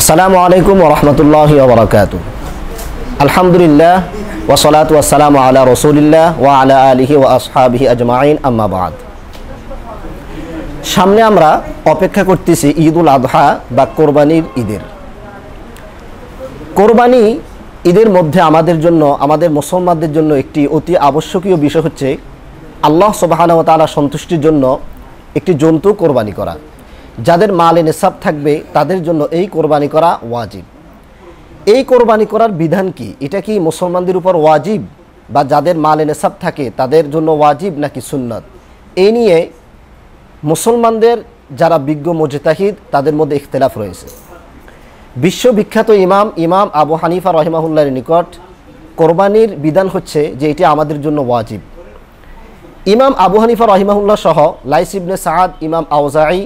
আসসালামু আলাইকুম রহমতুল্লাহ ওবরাকাত আলহামদুলিল্লাহ ওসলাত ওয়াসালাম আলা রসুলিল্লাহ ওয়া আলা আলিহি ওয়া আসহাবিহি আজমাইন আম্মাবাদ সামনে আমরা অপেক্ষা করতেছি ঈদুল আদহা বা কোরবানির ঈদের কোরবানি ঈদের মধ্যে আমাদের জন্য আমাদের মুসলমানদের জন্য একটি অতি আবশ্যকীয় বিষয় হচ্ছে আল্লাহ সবাহানা তালা সন্তুষ্টির জন্য একটি জন্তু কোরবানি করা যাদের মালে নেশাব থাকবে তাদের জন্য এই কোরবানি করা ওয়াজিব এই কোরবানি করার বিধান কি এটা কি মুসলমানদের উপর ওয়াজিব বা যাদের মালে নেশাব থাকে তাদের জন্য ওয়াজিব নাকি সুন্নত এ নিয়ে মুসলমানদের যারা বিজ্ঞ মোজতাহিদ তাদের মধ্যে ইখতলাফ রয়েছে বিশ্ববিখ্যাত ইমাম ইমাম আবু হানিফা রহিমাহুল্লার নিকট কোরবানির বিধান হচ্ছে যে এটি আমাদের জন্য ওয়াজিব ইমাম আবু হানিফা রহিমাহুল্লাহ সহ লাইস ইবনে সাদ ইমাম আওজাই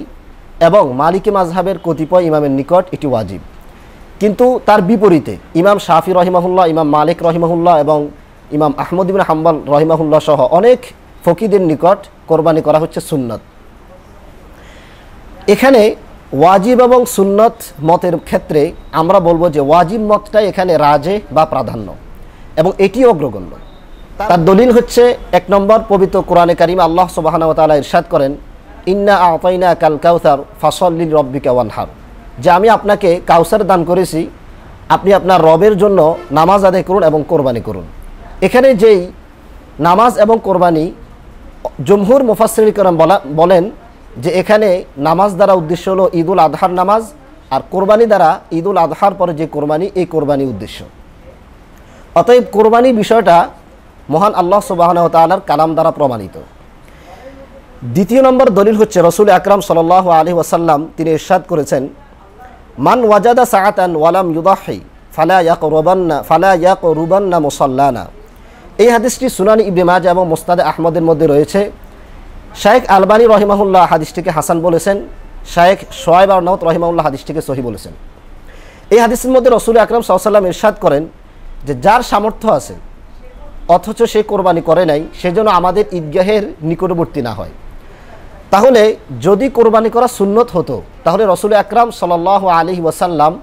এবং মালিকী মাজহাবের কতিপয় ইমামের নিকট এটি ওয়াজিব কিন্তু তার বিপরীতে ইমাম শাফি রহিমাহুল্লাহ ইমাম মালিক রহিমাহুল্লাহ এবং ইমাম আহমদ ইবিন হাম্বাল রহিমাহুল্লাহ সহ অনেক ফকিদের নিকট কোরবানি করা হচ্ছে সুন্নত এখানে ওয়াজিব এবং সুন্নত মতের ক্ষেত্রে আমরা বলবো যে ওয়াজিব মতটাই এখানে রাজে বা প্রাধান্য এবং এটি অগ্রগণ্য তার দলিল হচ্ছে এক নম্বর পবিত্র কোরআনে কারিম আল্লাহ সুবাহানা তালা ইরশাদ করেন ইন্না আতাইনা কাল কাউসার ফাসল্লিল রব্বিকা ওয়ানহার যে আমি আপনাকে কাউসার দান করেছি আপনি আপনার রবের জন্য নামাজ আদায় করুন এবং কোরবানি করুন এখানে যেই নামাজ এবং কোরবানি জমহুর মুফাসরিল করম বলেন যে এখানে নামাজ দ্বারা উদ্দেশ্য হলো ঈদুল আধহার নামাজ আর কোরবানি দ্বারা ঈদুল আধহার পরে যে কোরবানি এই কোরবানি উদ্দেশ্য অতএব কোরবানি বিষয়টা মহান আল্লাহ সুবাহন তালার কালাম দ্বারা প্রমাণিত দ্বিতীয় নম্বর দলিল হচ্ছে রসুল আকরাম সাল আলী ওয়াসাল্লাম তিনি ইরশাদ করেছেন মান ওয়াজাদা সাহাতান ওয়ালাম ইউদাহি ফালা ইয়াক রোবান্না ফালা ইয়াক রুবান্না মুসাল্লানা এই হাদিসটি সুনানি ইবনে মাজ এবং মোস্তাদে আহমদের মধ্যে রয়েছে শায়েখ আলবানী রহিমাহুল্লাহ হাদিসটিকে হাসান বলেছেন শায়েখ সোয়েব আরনাউত রহিমাউল্লাহ হাদিসটিকে সহি বলেছেন এই হাদিসের মধ্যে রসুল আকরাম সাহসাল্লাম ইরশাদ করেন যে যার সামর্থ্য আছে অথচ সে কোরবানি করে নাই সেজন্য আমাদের ঈদগাহের নিকটবর্তী না হয় তাহলে যদি কোরবানি করা সুন্নত হতো তাহলে রসুল আকরাম সাল আলী ওয়াসাল্লাম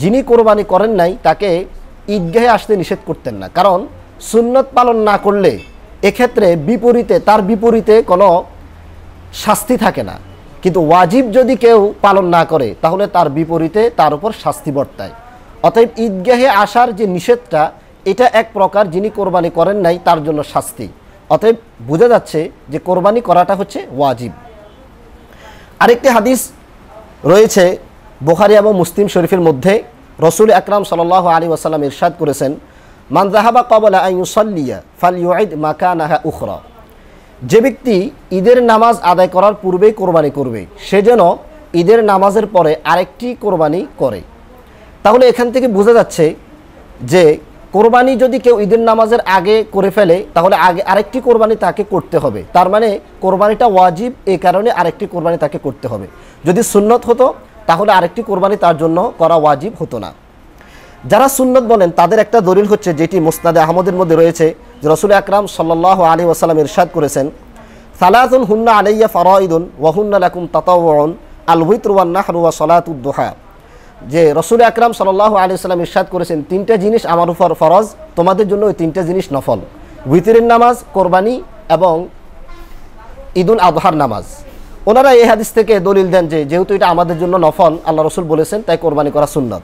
যিনি কোরবানি করেন নাই তাকে ঈদগাহে আসতে নিষেধ করতেন না কারণ সুন্নত পালন না করলে এক্ষেত্রে বিপরীতে তার বিপরীতে কোনো শাস্তি থাকে না কিন্তু ওয়াজিব যদি কেউ পালন না করে তাহলে তার বিপরীতে তার উপর শাস্তি বর্তায় অতএব ঈদগাহে আসার যে নিষেধটা এটা এক প্রকার যিনি কোরবানি করেন নাই তার জন্য শাস্তি অতএব বোঝা যাচ্ছে যে কোরবানি করাটা হচ্ছে ওয়াজিব আরেকটি হাদিস রয়েছে বোখারি এবং মুসলিম শরীফের মধ্যে রসুল আকরাম সাল আলী ওয়াসাল্লাম ইরশাদ করেছেন মানজাহাবা কবলা আইনুসল্লিয়া ফাল ইউদ মাকা নাহা উখরা যে ব্যক্তি ঈদের নামাজ আদায় করার পূর্বেই কোরবানি করবে সে যেন ঈদের নামাজের পরে আরেকটি কোরবানি করে তাহলে এখান থেকে বোঝা যাচ্ছে যে কোরবানি যদি কেউ ঈদের নামাজের আগে করে ফেলে তাহলে আগে আরেকটি কোরবানি তাকে করতে হবে তার মানে কোরবানিটা ওয়াজিব এই কারণে আরেকটি কোরবানি তাকে করতে হবে যদি সুন্নত হতো তাহলে আরেকটি কোরবানি তার জন্য করা ওয়াজিব হতো না যারা সুন্নত বলেন তাদের একটা দলিল হচ্ছে যেটি মোস্তাদে আহমদের মধ্যে রয়েছে যে রসুল আকরাম সাল্লাহ আলী ওয়াসালাম ইরশাদ করেছেন সালাতুন হুন্না আলাইয়া ফরাইদুন ওয়াহুন্না লাকুম তাতাউন আল হুইতরুয়ান নাহরু ওয়া দোহা যে রসুল আকরাম সাল্লাহ আলিয়াল্লাম ইরশাদ করেছেন তিনটে জিনিস আমার উপর ফরজ তোমাদের জন্য ওই তিনটে জিনিস নফল উইতিরের নামাজ কোরবানি এবং ঈদুল আবহার নামাজ ওনারা এই হাদিস থেকে দলিল দেন যে যেহেতু এটা আমাদের জন্য নফল আল্লাহ রসুল বলেছেন তাই কোরবানি করা সুন্নত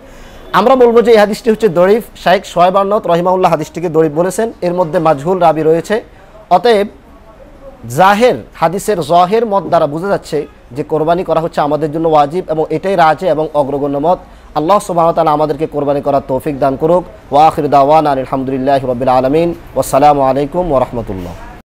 আমরা বলবো যে এই হাদিসটি হচ্ছে দরিফ শাইখ সোহেব আন্নত রহিমাউল্লাহ হাদিসটিকে দরিফ বলেছেন এর মধ্যে মাজহুল রাবি রয়েছে অতএব জাহের হাদিসের জহের মত দ্বারা বোঝা যাচ্ছে যে কোরবানি করা হচ্ছে আমাদের জন্য ওয়াজিব এবং এটাই রাজে এবং অগ্রগণ্য মত আল্লাহ সুবাহতালা আমাদেরকে কোরবানি করার তৌফিক দান করুক ওয়াহির দাওয়ান আলহামদুলিল্লাহ রবিল আলমিন ওসালামু আলাইকুম ওরহমতুল্লাহ